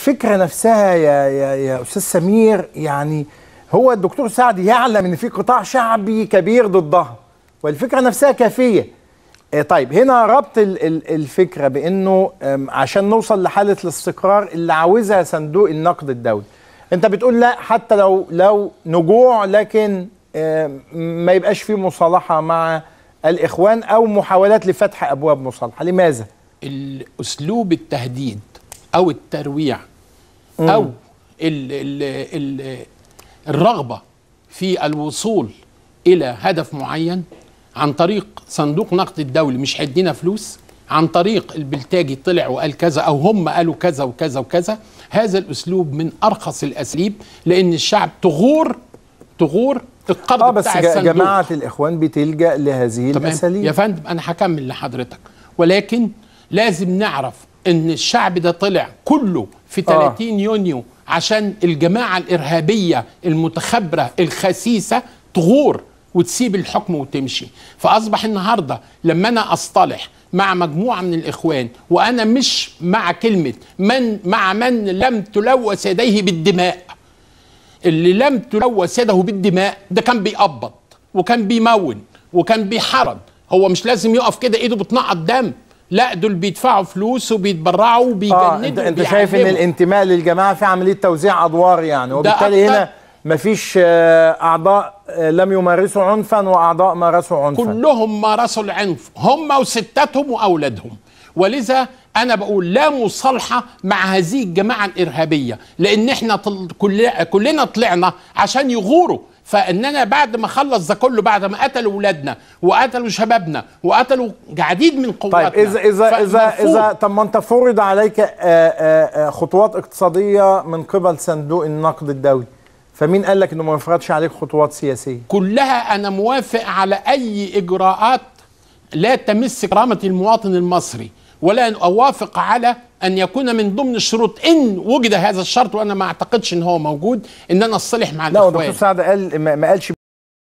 الفكره نفسها يا يا يا استاذ سمير يعني هو الدكتور سعد يعلم ان في قطاع شعبي كبير ضدها والفكره نفسها كافيه آه، طيب هنا ربط الفكره بانه عشان نوصل لحاله الاستقرار اللي عاوزها صندوق النقد الدولي انت بتقول لا حتى لو لو نجوع لكن ما يبقاش في مصالحه مع الاخوان او محاولات لفتح ابواب مصالحه لماذا الاسلوب التهديد او الترويع او الـ الـ الـ الرغبه في الوصول الى هدف معين عن طريق صندوق نقد الدولي مش هيدينا فلوس عن طريق البلتاجي طلع وقال كذا او هم قالوا كذا وكذا وكذا هذا الاسلوب من ارخص الاساليب لان الشعب تغور تغور القرض آه بس بتاع جماعه الاخوان بتلجا لهذه الاساليب يا فندم انا هكمل لحضرتك ولكن لازم نعرف ان الشعب ده طلع كله في 30 آه. يونيو عشان الجماعه الارهابيه المتخبره الخسيسه تغور وتسيب الحكم وتمشي فاصبح النهارده لما انا اصطلح مع مجموعه من الاخوان وانا مش مع كلمه من مع من لم تلوث يديه بالدماء اللي لم تلوث يده بالدماء ده كان بيقبض وكان بيمون وكان بيحرض هو مش لازم يقف كده ايده بتنقط دم لا دول بيدفعوا فلوس وبيتبرعوا وبيجندوا آه انت, انت شايف ان الانتماء للجماعه في عمليه توزيع ادوار يعني وبالتالي هنا مفيش آه، اعضاء آه، لم يمارسوا عنفا واعضاء مارسوا عنفا كلهم مارسوا العنف هم وستاتهم واولادهم ولذا انا بقول لا مصالحه مع هذه الجماعه الارهابيه لان احنا طل... كل... كلنا طلعنا عشان يغوروا فان انا بعد ما خلص ده كله بعد ما قتلوا ولادنا وقتلوا شبابنا وقتلوا عديد من قواتنا طيب اذا اذا اذا اذا طب ما انت فرض عليك آآ آه، آآ آه، آه، خطوات اقتصاديه من قبل صندوق النقد الدولي فمين قال لك انه ما يفرضش عليك خطوات سياسيه كلها انا موافق على اي اجراءات لا تمس كرامه المواطن المصري ولا أوافق على أن يكون من ضمن الشروط إن وجد هذا الشرط وأنا ما أعتقدش إن هو موجود إن أنا أصطلح مع الإخوان لا دكتور سعد قال ما قالش